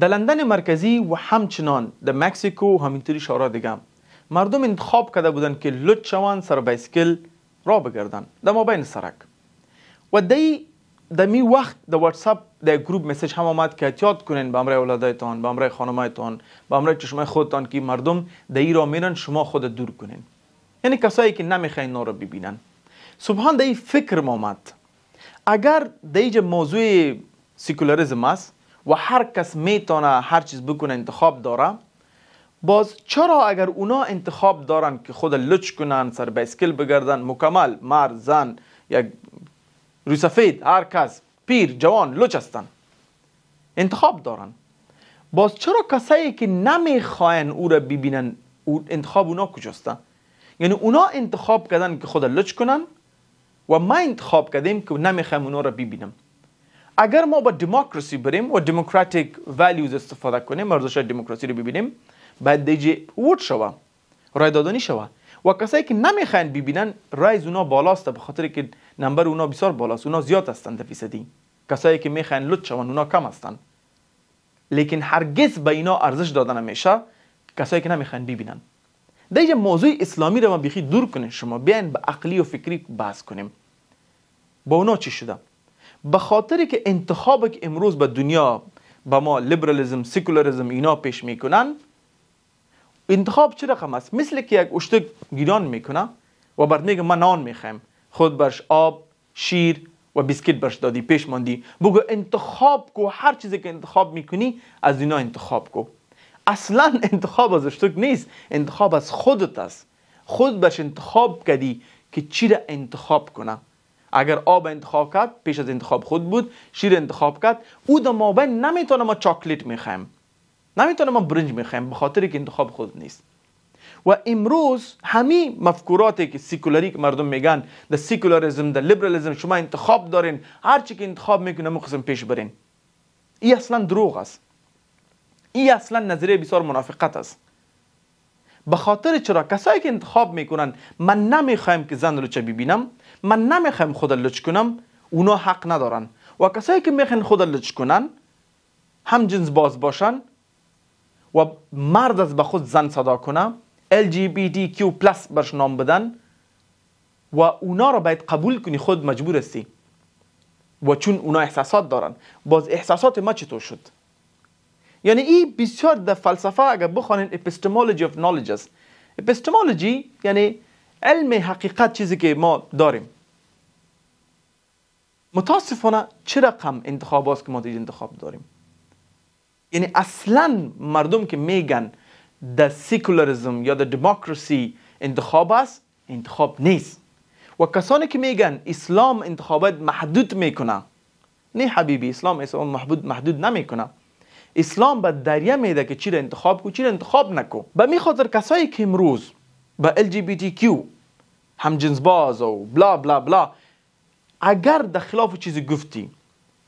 در لندن مرکزی و همچنان در مکسیکو و همینطوری شهرها دیگه مردم انتخاب کرده بودند که لط شوند سر بایسکل را بگردند در مابین سرک و دی در می وقت در واتساپ در گروپ مسیج هم آمد که احتیاط کنین به امرای اولادایتان به امرای خانمایتان به امرای چشمای خودتان که مردم در ای را میرن شما خود دور کنین یعنی کسایی که نمیخواین اینا را ببینن سبحان در فکر ما آمد اگر در موضوع سیکولاریزم است و هر کس میتونه هر چیز بکنه انتخاب داره باز چرا اگر اونا انتخاب دارن که خود لچ کنن سر بیسکل بگردن مکمل مرد زن یک روی سفید هر کس پیر جوان لچ هستن انتخاب دارن باز چرا کسایی که نمیخواین او را ببینن انتخاب اونا کجاست؟ یعنی اونا انتخاب کردن که خود لچ کنن و ما انتخاب کردیم که نمیخوایم اونا را ببینم اگر ما با دموکراسی بریم و دموکراتیک ولیوز استفاده کنیم ارزش دموکراسی رو ببینیم بعد دیجی ووت شوه رای دادنی شوه و کسایی که نمیخواین ببینن رای اونا بالاست به خاطر که نمبر اونا بسیار بالاست اونا زیاد هستند فیصدی کسایی که میخواین لط شون اونا کم هستند لیکن هرگز به اینا ارزش داده نمیشه کسایی که نمیخواین ببینن دیجی موضوع اسلامی رو ما بیخی دور شما بیاین به عقلی و فکری بحث کنیم با اونا چی شده به خاطری که انتخاب که امروز به دنیا به ما لیبرالیسم سکولاریزم اینا پیش میکنن انتخاب چه رقم است مثل که یک اشتک گیران میکنه و بعد میگه من نان میخوایم خود برش آب شیر و بیسکیت برش دادی پیش ماندی بگو انتخاب کو هر چیزی که انتخاب میکنی از اینا انتخاب کو اصلا انتخاب از اشتک نیست انتخاب از خودت است خود برش انتخاب کردی که چی را انتخاب کنه اگر آب انتخاب کرد پیش از انتخاب خود بود شیر انتخاب کرد او در مابین نمیتونه ما چاکلیت میخوایم نمیتونه ما برنج میخوایم به خاطر که انتخاب خود نیست و امروز همین مفکوراتی که سیکولاری که مردم میگن در سیکولاریزم در لیبرالیزم شما انتخاب دارین هر چی که انتخاب میکنه مخصم پیش برین ای اصلا دروغ است ای اصلا نظریه بسیار منافقت است به خاطر چرا کسایی که انتخاب میکنن من نمیخوایم که زن رو چه ببینم من نمیخوایم خود لچ کنم اونا حق ندارن و کسایی که میخوان خود لچ کنن هم جنس باز باشن و مرد از به خود زن صدا کنن. LGBTQ پلاس برش نام بدن و اونا را باید قبول کنی خود مجبور هستی و چون اونا احساسات دارن باز احساسات ما چطور شد یعنی این بسیار در فلسفه اگر بخوانین اپیستمولوژی of knowledge است یعنی علم حقیقت چیزی که ما داریم متاسفانه چه رقم انتخاب که ما دید انتخاب داریم یعنی اصلا مردم که میگن در سیکولارزم یا در دموکراسی انتخاب است انتخاب نیست و کسانی که میگن اسلام انتخابات محدود میکنه نه حبیبی اسلام اسلام محدود محدود نمیکنه اسلام به دریه میده که چی را انتخاب کو چی را انتخاب نکو به می خاطر کسایی که امروز به ال جی هم جنس باز و بلا بلا بلا اگر در خلاف چیزی گفتی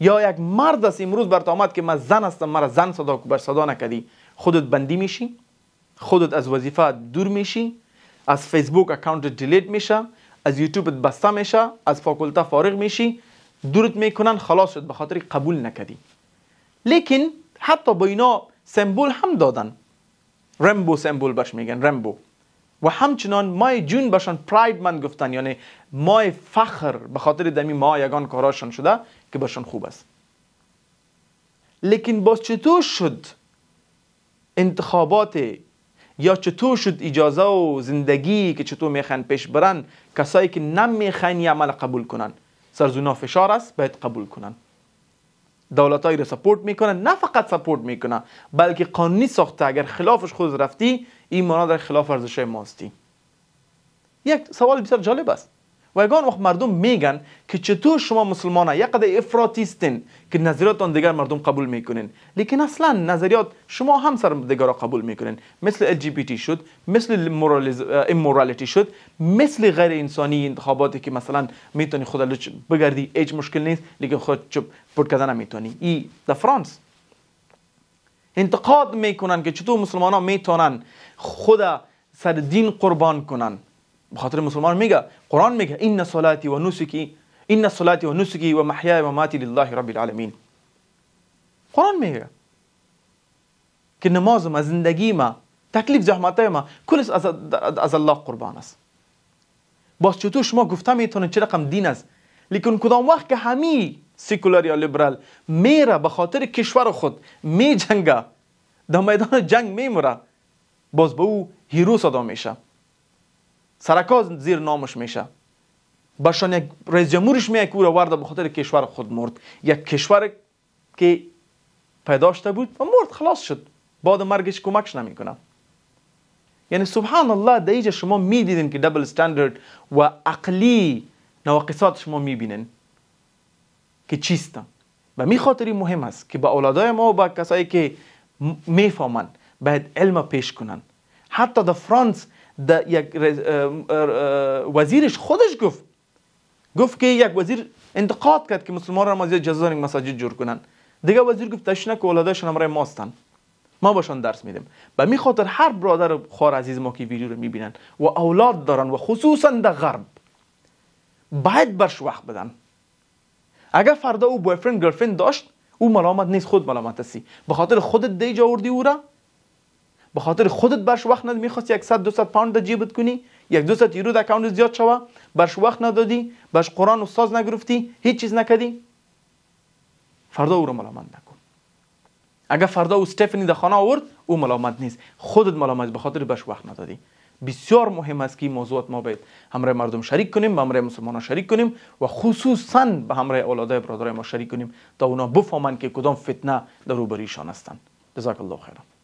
یا یک مرد است امروز برات آمد که من زن هستم مرا زن صدا بر صدا نکدی خودت بندی میشی خودت از وظیفه دور میشی از فیسبوک اکانت دیلیت میشه از یوتیوب بسته میشه از فاکولته فارغ میشی دورت میکنن خلاص شد به خاطر قبول نکدی. لیکن حتی با اینا سمبول هم دادن رمبو سمبول باش میگن رمبو و همچنان مای جون باشن پراید من گفتن یعنی مای فخر به خاطر دمی ما یگان کاراشان شده که باشن خوب است لیکن باز چطور شد انتخابات یا چطور شد اجازه و زندگی که چطور میخوان پیش برن کسایی که یه عمل قبول کنن سرزونا فشار است باید قبول کنن دولتایی رو سپورت میکنه نه فقط سپورت میکنه بلکه قانونی ساخته اگر خلافش خود رفتی این مانا در خلاف ارزش ماستی یک سوال بسیار جالب است و یکان وقت مردم میگن که چطور شما مسلمان ها یک افراتیستین که نظریاتان دیگر مردم قبول میکنین لیکن اصلا نظریات شما هم سر دیگر را قبول میکنین مثل LGBT شد مثل امورالیتی شد مثل غیر انسانی انتخاباتی که مثلا میتونی خود لچ بگردی هیچ مشکل نیست لیکن خود چپ پرد کردن نمیتونی ای در فرانس انتقاد میکنن که چطور مسلمان ها میتونن خدا سر دین قربان کنن بخاطر مسلمان میگه قرآن میگه این صلاتی و نسکی این صلاتی و نسکی و محیای و ماتی لله رب العالمین قرآن میگه که نماز ما زندگی ما تکلیف زحمت ما کل از, الله قربان است باز چطور شما گفته میتونه چه رقم دین است لیکن کدام وقت که همی سیکولر یا لیبرال میره به خاطر کشور خود می جنگه در میدان جنگ میمره باز به او هیرو صدا میشه سرکا زیر نامش میشه بشان یک رئیس جمهورش میه که او ورده به خاطر کشور خود مرد یک کشور که پیدا شده بود و مرد خلاص شد بعد مرگش کمکش نمیکنه یعنی سبحان الله در شما شما میدیدین که دبل استاندارد و عقلی نواقصات شما میبینین که چیستن و می خاطری مهم است که به اولادای ما و به کسایی که میفهمن باید علم پیش کنن حتی در فرانس یک وزیرش خودش گفت گفت که یک وزیر انتقاد کرد که مسلمان را از جزان مساجد جور کنن دیگه وزیر گفت تشنه که اولادشان امرای ماستن ما باشان درس میدیم به می خاطر هر برادر خوار عزیز ما که ویدیو رو میبینن و اولاد دارن و خصوصا در غرب باید برش وقت بدن اگر فردا او بویفرند گرفن داشت او ملامت نیست خود ملامت هستی به خاطر خودت دی آوردی او را به خاطر خودت برش وقت ندادی میخواستی 100 200 پوند در جیبت کنی یک 200 یورو در اکاونت زیاد شوه برش وقت ندادی برش قرآن ساز نگرفتی هیچ چیز نکدی فردا او را ملامت نکن اگر فردا او استفنی در خانه آورد او ملامت نیست خودت ملامت به خاطر برش وقت ندادی بسیار مهم است که موضوعات ما باید همراه مردم شریک کنیم به همراه مسلمان شریک کنیم و خصوصا به همراه اولادای برادرای ما شریک کنیم تا اونا بفهمند که کدام فتنه در روبریشان هستند جزاک الله خیرم